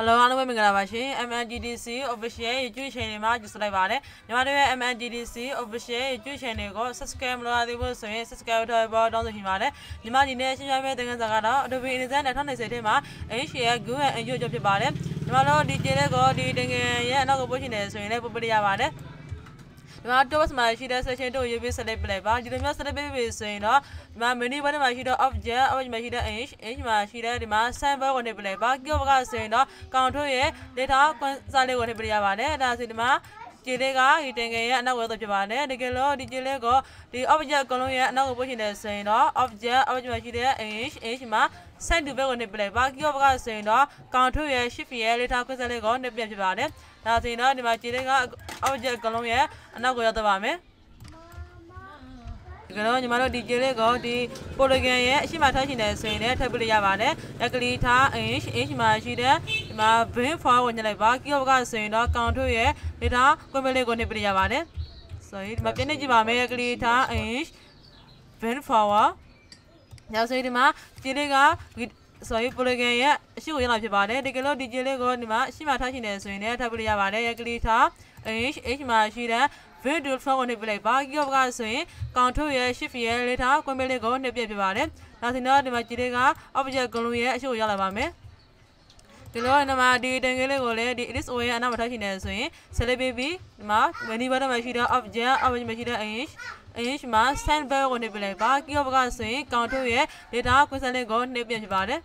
Hello အားလုံးပဲမင်္ဂလာပါရှင် MNDDC official YouTube channel မှာကြိုဆိုလိုက်ပါရစေ။ညီမတို့ရဲ့ MNDDC official YouTube channel ကို subscribe မလုပ်ရသေးဘူးဆိုရင် subscribe ထားပေါ်တောင်းဆိုချင်ပါတယ်။ညီမဒီနေ့ရှင်းပြမယ့်သင်ခန်းစာကတော့ Adobe InDesign 2020ထဲမှာ HCR Google and YouTube ဖြစ်ပါတယ်။ညီမတို့ဒီ channel ကိုဒီသင်ခန်းရဲ့အနောက်ကိုပို့ချင်တယ်ဆိုရင်လည်းပို့ပေးရပါတယ်။ဒီမှာတော့မှာရှိတဲ့ session တို့ရေးပြီး select ပလဲပါဒီလိုမျိုး select ပေးပြီဆိုရင်တော့ဒီမှာ menu bar မှာရှိတဲ့ object object မှာရှိတဲ့ inch inch မှာရှိတဲ့ဒီမှာ sample ကိုနေပလဲပါ cube ကဆိုရင်တော့ control ရဲ့ data စာလေးကိုထည့်ပရပါတယ်ဒါဆိုဒီမှာခြေလေးကဒီတင်ငယ်ရဲ့အနောက်ဝဲသို့ဖြစ်ပါတယ်တကယ်လို့ဒီခြေလေးကိုဒီ object အကုန်လုံးရဲ့အနောက်ကိုပို့ရှင်တယ်ဆိုရင်တော့ object object မှာရှိတဲ့ inch inch မှာ send to back ကိုနေပလဲပါ cube ကဆိုရင်တော့ control ရဲ့ shift ရဲ့ data ခွဲစက်လေးကိုနေပြဖြစ်ပါတယ်ဒါဆိုရင်တော့ဒီမှာခြေလေးကအောက်ကျက်ကလုံးရဲ့အနောက်ကိုရောက်သွားပါမယ်ဒီကတော့ညီမတို့ဒီကျေလေးကိုဒီပိုလီဂန်ရဲ့အရှိမထားရှင်တယ်ဆိုရင်လည်းထပ်ပြလို့ရပါတယ်။အကလီထား inch inch မှာရှိတဲ့ဒီမှာ bin for ကိုညှိလိုက်ပါ။ကီယောကဆိုရင်တော့ count ရဲ့ဒေတာကွန်ပလေးကိုနှိပ်ပြလို့ရပါတယ်။ဆိုရင်ဒီမှာပြည့်နေကြည့်ပါမယ်။အကလီထား inch bin for ညောင်စိဒီမှာကျေလေးကဆိုရင် polygon ရဲ့အရှိကိုရလာဖြစ်ပါတယ်တကယ်လို့ဒီကျလေးကိုဒီမှာအရှိမှထားရှိနေဆိုရင်လည်းထပ်ပြလို့ရပါတယ်ရက်ကလေးထား h h မှာရှိတဲ့ video flow နဲ့ပြလိုက်ပါကီယောကဆိုရင် control ရဲ့ shift ရဲ့လေးထား queen လေးကိုနှစ်ပြဖြစ်ပါတယ်နောက်ဆိုတော့ဒီမှာကျလေးက object glue ရဲ့အရှိကိုရလာပါမယ်ဒီလိုနမဒီတန်ကလေးကိုလည်းဒီ it is over ရဲ့အနောက်မှာထားရှိနေဆိုရင် celebrity ဒီမှာ menu button မှာရှိတဲ့ object object မှာရှိတဲ့ h အင်းရှိမှာ sandbag ကိုနေပြလိုက်ပါကီယောဘကဆိုရင်ကောင်ထုတ်ရဲ့ data 80ကိုနှိပ်ပြဖြစ်ပါတယ်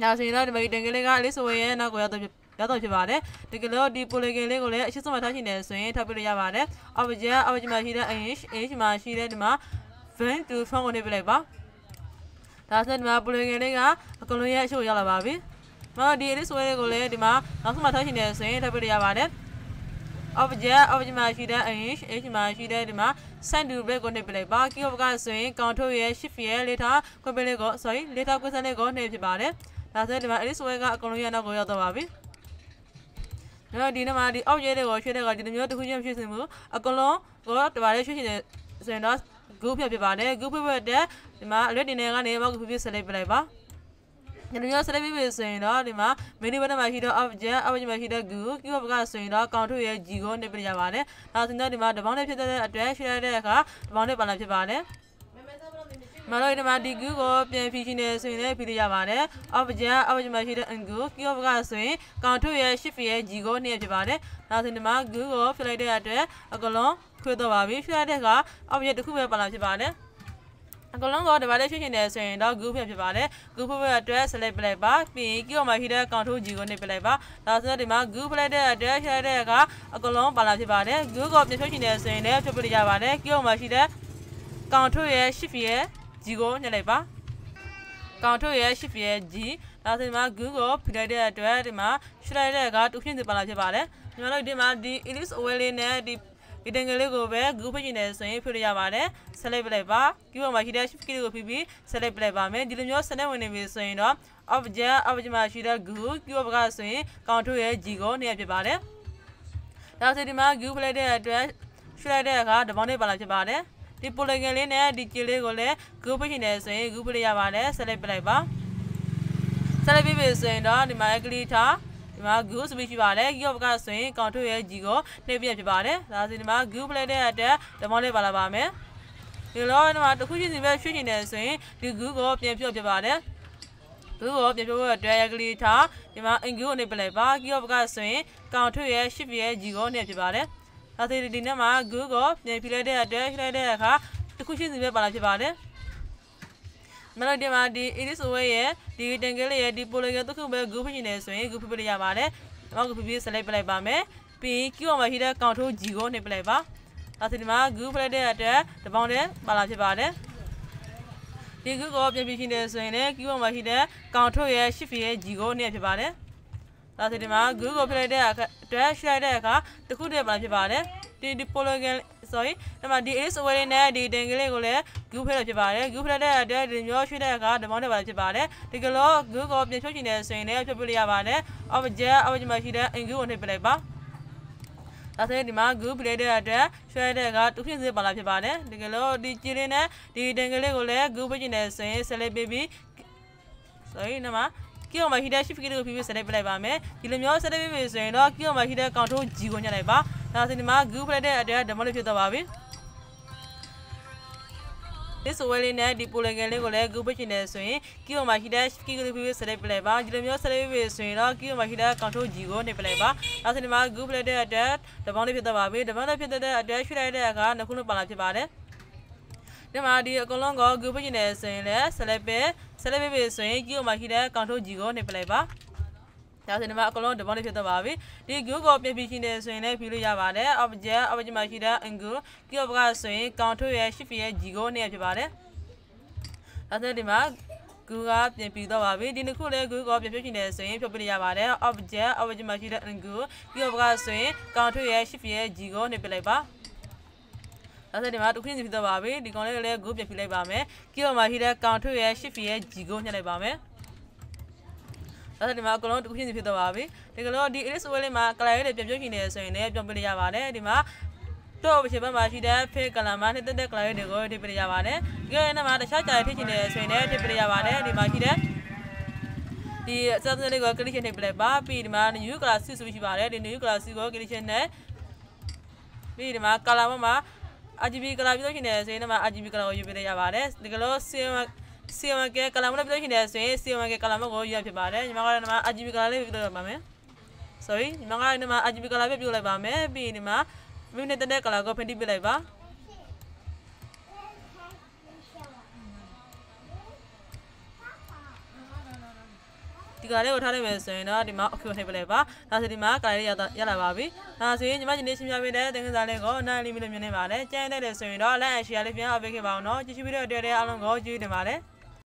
ညာဆိုရင်တော့ဒီမိတ်တင်ကလေးကလေးဆိုရင်နောက်ကိုရောက်တော့ရတော့ဖြစ်ပါတယ်ဒီကလို့ဒီပိုလီဂင်လေးကိုလည်းအရှိဆုံးမှာထားရှိနေဆိုရင်ထပ်ပြလို့ရပါတယ် object object မှာရှိတဲ့ inch inch မှာရှိတဲ့ဒီမှာ van to phone ကိုနေပြလိုက်ပါဒါဆိုဒီမှာပိုလီဂင်လေးကအကလုံးရဲ့အရှို့ရောက်လာပါပြီမဟုတ်ဒီလေးဆိုရင်ကိုလည်းဒီမှာနောက်ဆုံးမှာထားရှိနေဆိုရင်ထပ်ပြလို့ရပါတယ် object object မှာရှိတဲ့ inch inch မှာရှိတဲ့ဒီမှာ send to break ကိုနှိပ်ပလိုက်ပါ keyword ကဆိုရင် control ရဲ့ shift ရဲ့ later ကိုပလေးကို sorry later ကိုစလေးကိုနှိပ်ဖြစ်ပါတယ်ဒါဆိုရင်ဒီမှာ edit software ကအကုန်လုံးရနောက်ကိုရောက်တော့ပါပြီတော့ဒီနေ့မှာဒီ object တွေကိုရွှေ့တဲ့ကဒီလိုမျိုးတစ်ခုချင်းဖြစ်စင်မှုအကုန်လုံးကိုတပါးလေးရွှေ့ရှင်တယ်ဆိုရင်တော့ group ဖြစ်ဖြစ်ပါတယ် group ဖြစ်ဖြစ်တဲ့ဒီမှာ alert တင်နေကနေ box ဖြစ်ဖြစ် select ပလိုက်ပါညနေရောက်ဆက်ပြီးပြီဆိုရင်တော့ဒီမှာ menu button မှာရှိတော့ object object မှာရှိတော့ goo keyword ကဆိုရင်တော့ counter ရဲ့ g ကိုနှိပ်ပြရပါတယ်။ဒါဆိုရင်တော့ဒီမှာတပေါင်းနဲ့ဖြစ်တဲ့အတွက် share တဲ့အခါတပေါင်းနဲ့ပါလာဖြစ်ပါတယ်။မလို့ဒီမှာဒီကူကိုပြန်ဖြီးရှင်နေဆိုရင်လည်းဖြီးလို့ရပါတယ်။ object object မှာရှိတဲ့ angle keyword ကဆိုရင် count ရဲ့ shift ရဲ့ g ကိုနှိပ်ဖြစ်ပါတယ်။ဒါဆိုရင်ဒီမှာ goo ကိုဖြီးလိုက်တဲ့အတွက်အကလုံးခွေတော့ပါပြီ။ဖြီးလိုက်တဲ့အခါ object တစ်ခုပဲပါလာဖြစ်ပါတယ်။အကလုံးကဒီပါလေးဖြစ်နေတယ်ဆိုရင်တော့ group ဖြစ်ဖြစ်ပါတယ် group ဖြစ်အတွက် select ပလိုက်ပါပြီးရင် key မှာရှိတဲ့ control G ကိုနှိပ်ပလိုက်ပါဒါဆိုတော့ဒီမှာ group ပလိုက်တဲ့အတွက်ရှိတဲ့ကအကလုံးပါလာဖြစ်ပါတယ် group ကိုပြင်ဖြစ်နေတယ်ဆိုရင်လည်းဖြုတ်ပလိုက်ရပါတယ် key မှာရှိတဲ့ control ရဲ့ shift ရဲ့ G ကိုနှိပ်လိုက်ပါ control ရဲ့ shift ရဲ့ G ဒါဆိုဒီမှာ Google ဖိလိုက်တဲ့အတွက်ဒီမှာရှိလိုက်တဲ့ကတူဖြင့်ဒီပါလာဖြစ်ပါတယ်ညီမတို့ဒီမှာဒီ Elise OL နဲ့ဒီဒီတင်ကလေးကိုပဲ group ဖြစ်နေတယ်ဆိုရင်ဖြည့်လို့ရပါတယ် select ပလိုက်ပါ keyboard မှာရှိတဲ့ shift key ကိုဖြည့်ပြီး select ပလိုက်ပါမယ်ဒီလိုမျိုးစနစ်ဝင်နေပြီဆိုရင်တော့ object object မှာရှိတဲ့ group keyboard ကဆိုရင် control ရဲ့ G ကိုနေရဖြစ်ပါတယ်ဒါဆိုဒီမှာ group ပလိုက်တဲ့အတွက်ရွှေလိုက်တဲ့အခါတပေါင်းလေးပါလာဖြစ်ပါတယ်ဒီ polygon လေးနဲ့ဒီကြေးလေးကိုလည်း group ဖြစ်နေတယ်ဆိုရင် group ပလိုက်ရပါတယ် select ပလိုက်ပါ select ပြီးပြီဆိုရင်တော့ဒီမှာ click ထားဒီမှာ good speed ဖြစ်ပါတယ် key of ကဆိုရင် control ရဲ့ G ကိုနှိပ်ပြဖြစ်ပါတယ်ဒါဆိုဒီမှာ good play တဲ့အတွက်ဓမောလေးပါလာပါမယ်ဒီလိုဒီမှာတစ်ခုချင်းစီပဲရွှေ့နေတယ်ဆိုရင်ဒီ good ကိုပြန်ဖြုတ်ဖြစ်ပါတယ်သူ့ကိုပြပြဖို့အတွက်ရကလေးထားဒီမှာအင်ကူကိုနေပလဲပါကီယောဘကဆိုရင်ကောင်ထွေရဲ့ရှစ်ပြရဲ့ဂျီကိုနေဖြစ်ပါတယ်။ဒါဆိုဒီနေ့မှာ Google ပြန်ပြလိုက်တဲ့အတွက်ခလိုက်တဲ့အခါတစ်ခုချင်းစီပဲပါလာဖြစ်ပါတယ်။မလို့ဒီမှာဒီအီလီဆိုဝဲရဲ့ဒီတင်ကလေးရဲ့ဒီပိုလိုကတစ်ခုပဲ group ဖြစ်နေဆိုရင် group ပြလိုက်ရပါတယ်။နောက် group ပြ select ပလိုက်ပါမယ်။ပြီးရင် key မှာရှိတဲ့ control G ကိုနှိပ်ပလိုက်ပါ။ဒါဆိုဒီမှာ group ပလိုက်တဲ့အတွက်တပေါင်းတဲ့ပါလာဖြစ်ပါတယ်။ဒီ group ကိုပြင်ပြရှိနေဆိုရင်လည်း key မှာရှိတဲ့ control ရဲ့ shift ရဲ့ G ကိုနှိပ်ဖြစ်ပါတယ်။ဒါဆိုဒီမှာ group ကိုပြလိုက်တဲ့အတွက် share တဲ့အခါတစ်ခုတည်းပါလာဖြစ်ပါတယ်။ဒီဒီပိုလိုဂန် sorry ဒီမှာဒီ is away နဲ့ဒီတင်ကလေးကိုလည်း group ဖက်လို့ဖြစ်ပါတယ် group ဖက်တဲ့အတွက်ဒီမျိုးရွှေ့တဲ့အခါဒီမောင်းတဲ့ပါဖြစ်ပါတယ်ဒီကလော group ကိုပြန်ဖြုတ်ချင်တယ်ဆိုရင်လည်းဖြုတ်ပြလိုက်ရပါတယ် object object မှာရှိတဲ့ group ကိုနှိပ်ပစ်လိုက်ပါဒါဆိုရင်ဒီမှာ group play တဲ့အတွက်ရွှဲတဲ့ကတူဖြစ်စေပါလားဖြစ်ပါတယ်တကယ်လို့ဒီကြည်လေးနဲ့ဒီတင်ကလေးကိုလည်း group ပြင်နေဆိုရင် select ပေးပြီး sorry နမကီယောမှာ header shift ကလေးကိုဖြည်းဖြည်း select ပစ်လိုက်ပါမယ်ဒီလိုမျိုး select ပေးပြီဆိုရင်တော့ကီယောမှာ header control G ကိုညှိလိုက်ပါဒါဆိုဒီမှာ group လိုက်တဲ့အတဲဓမ္မလို့ဖြစ်သွားပါပြီဒီဆိုဝဲလေးနဲ့ဒီပိုလင်ငယ်လေးကိုလည်း group ချင်တယ်ဆိုရင် key on my heater key ကိုပြီး select ပလဲပါဒီလိုမျိုး select ပြီးဆိုရင်တော့ key on my heater control G ကိုနှိပ်ပလဲပါဒါဆိုဒီမှာ group လိုက်တဲ့အတွက်ဓမ္မလို့ဖြစ်သွားပါပြီဓမ္မလို့ဖြစ်တဲ့အတွက်ရွှေ့လိုက်တဲ့အခါနှစ်ခုလုံးပါလာဖြစ်ပါတယ်ဒီမှာဒီအကုန်လုံးကို group ချင်တယ်ဆိုရင်လည်း select ပဲ select ပြီးဆိုရင် key on my heater control G ကိုနှိပ်ပလဲပါဒါဆိုဒီမှာအကုန်လုံး deposit ဖြစ်သွားပါပြီဒီ glue ကိုပြင်ပြီးရှင်းတယ်ဆိုရင်လည်းဖြီးလို့ရပါတယ် object object မှာရှိတဲ့ angle cube ကဆိုရင် control ရဲ့ shift ရဲ့ g ကိုနဲ့ဖြစ်ပါတယ်ဒါဆိုဒီမှာ glue ကပြင်ပြီးတော့ပါပြီဒီနှစ်ခုလည်း glue ကိုပြင်ပြီးရှင်းတယ်ဆိုရင်ဖြုတ်ပြလို့ရပါတယ် object object မှာရှိတဲ့ angle cube ကဆိုရင် control ရဲ့ shift ရဲ့ g ကိုနဲ့ပြလိုက်ပါဒါဆိုဒီမှာတစ်ခုချင်းဖြစ်သွားပါပြီဒီကောင်လေးလည်း glue ပြင်ပြီးလိုက်ပါမယ် cube မှာရှိတဲ့ control ရဲ့ shift ရဲ့ g ကိုညှက်လိုက်ပါမယ်ဒါဆိုဒီမှာအကုန်လုံးတစ်ခုချင်းစီဖြစ်သွားပါပြီဒီကလို့ဒီ Alice Way လေးမှာ color တွေပြန်ပြုတ်ချင်နေတယ်ဆိုရင်လည်းပြန်ပြလိုက်ရပါတယ်ဒီမှာတော့ဘယ်ဘက်မှာရှိတဲ့ဖေးကလာမနဲ့တက်တက်ကလာရတွေကိုထည့်ပြရပါတယ်။ဒီကနေ့မှာတခြားကြာရထည့်ချင်တယ်ဆိုရင်လည်းထည့်ပြရပါတယ်။ဒီမှာရှိတဲ့ဒီအစမ်းစလေးကို click နဲ့ပြလိုက်ပါပြီးဒီမှာ new class ဆိုရှိပါတယ်ဒီ new class ကို click နဲ့ပြီးဒီမှာ color မှာ RGB color ပြီးတော့ရှင်တယ်ဆိုရင်ဒီမှာ RGB color ကိုယူပြရပါတယ်ဒီကလို့ sim စီယမကဲကလာမလို့ပြောချင်တယ်ဆိုရင်စီယမကဲကလာမကိုရဖြစ်ပါတယ်ညီမကလည်းညီမ RGB ကလာလေးပြောလိုက်ပါမယ် sorry ညီမကလည်းညီမ RGB ကလာပဲပြောလိုက်ပါမယ်ပြီးညီမမိနစ်တဲ့ကလာကိုဖန်တီးပြလိုက်ပါဒီကလေးကိုထားလိုက်မယ်ဆိုရင်တော့ဒီမှာ okay နှိပ်ပလိုက်ပါဒါဆိုဒီမှာကလေးရရလာပါပြီဒါဆိုရင်ညီမညီလေးရှင်းပြပေးတဲ့သင်ခန်းစာလေးကိုနားလည်ပြီးလို့မြင်နေပါလေကြိုက်တဲ့လေဆိုရင်တော့ like and share လေးပြန်အပ်ပေးခဲ့ပါအောင်နော်ကြည့်ရှုပြီးတော့တွေ့တဲ့အားလုံးကိုကျေးဇူးတင်ပါတယ်